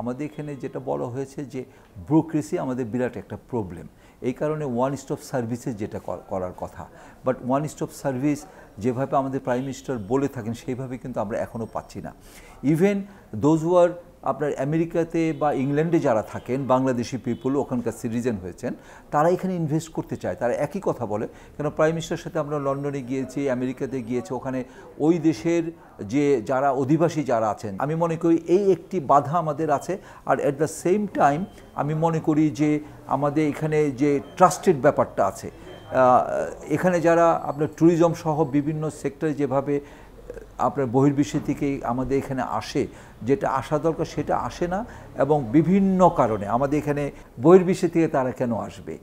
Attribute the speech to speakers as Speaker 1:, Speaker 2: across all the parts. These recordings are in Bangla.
Speaker 1: আমাদের এখানে যেটা বলা হয়েছে যে ব্রোক্রেসি আমাদের বিরাট একটা প্রবলেম এই কারণে ওয়ান স্টপ সার্ভিসে যেটা করার কথা বাট ওয়ান স্টপ সার্ভিস যেভাবে আমাদের প্রাইম মিনিস্টার বলে থাকেন সেইভাবে কিন্তু আমরা এখনও পাচ্ছি না ইভেন দোজ ওয়ার আপনার আমেরিকাতে বা ইংল্যান্ডে যারা থাকেন বাংলাদেশি পিপুল ওখানকার সিটিজেন হয়েছেন তারা এখানে ইনভেস্ট করতে চায় তারা একই কথা বলে কেন প্রাইম মিনিস্টার সাথে আমরা লন্ডনে গিয়েছি আমেরিকাতে গিয়েছি ওখানে ওই দেশের যে যারা অধিবাসী যারা আছেন আমি মনে করি এই একটি বাধা আমাদের আছে আর অ্যাট দ্য সেম টাইম আমি মনে করি যে আমাদের এখানে যে ট্রাস্টেড ব্যাপারটা আছে এখানে যারা আপনার ট্যুরিজম সহ বিভিন্ন সেক্টরে যেভাবে আপনার বহির্বিশ্ব থেকে আমাদের এখানে আসে যেটা আসা দরকার সেটা আসে না এবং বিভিন্ন কারণে আমাদের এখানে বহির্বিশ্ব থেকে তারা কেন আসবে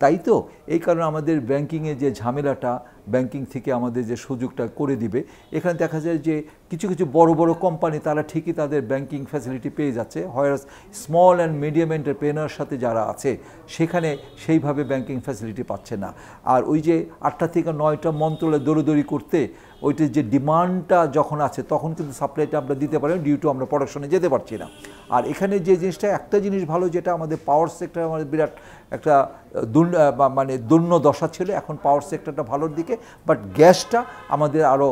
Speaker 1: তাই তো এই কারণে আমাদের ব্যাংকিংয়ে যে ঝামেলাটা ব্যাংকিং থেকে আমাদের যে সুযোগটা করে দিবে এখানে দেখা যায় যে কিছু কিছু বড় বড় কোম্পানি তারা ঠিকই তাদের ব্যাংকিং ফ্যাসিলিটি পেয়ে যাচ্ছে হয়ার স্মল অ্যান্ড মিডিয়াম এন্টারপ্রেনার সাথে যারা আছে সেখানে সেইভাবে ব্যাংকিং ফ্যাসিলিটি পাচ্ছে না আর ওই যে আটটা থেকে নয়টা মন্ত্রণালয় দৌড়দৌড়ি করতে ওইটার যে ডিমান্ডটা যখন আছে তখন কিন্তু সাপ্লাইটা আমরা দিতে পারি ডিউ টু আমরা প্রোডাকশনে যেতে পারছি না আর এখানে যে জিনিসটা একটা জিনিস ভালো যেটা আমাদের পাওয়ার সেক্টর আমাদের বিরাট একটা মানে দুর্ণ দশা ছিল এখন পাওয়ার সেক্টরটা ভালোর দিকে থাকে বাট গ্যাসটা আমাদের আরও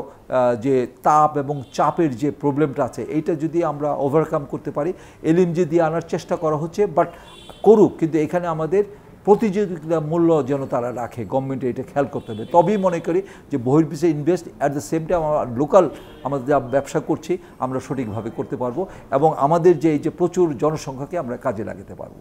Speaker 1: যে তাপ এবং চাপের যে প্রবলেমটা আছে এইটা যদি আমরা ওভারকাম করতে পারি এলএমজি দিয়ে আনার চেষ্টা করা হচ্ছে বাট করুক কিন্তু এখানে আমাদের প্রতিযোগিতা মূল্য যেন তারা রাখে গভর্নমেন্টে এটা খেয়াল করতে হবে তবেই মনে করি যে বহির্বিশ্বে invest at the same time আমরা লোকাল আমাদের যা ব্যবসা করছি আমরা সঠিকভাবে করতে পারবো এবং আমাদের যে এই যে প্রচুর জনসংখ্যাকে আমরা কাজে লাগাতে পারবো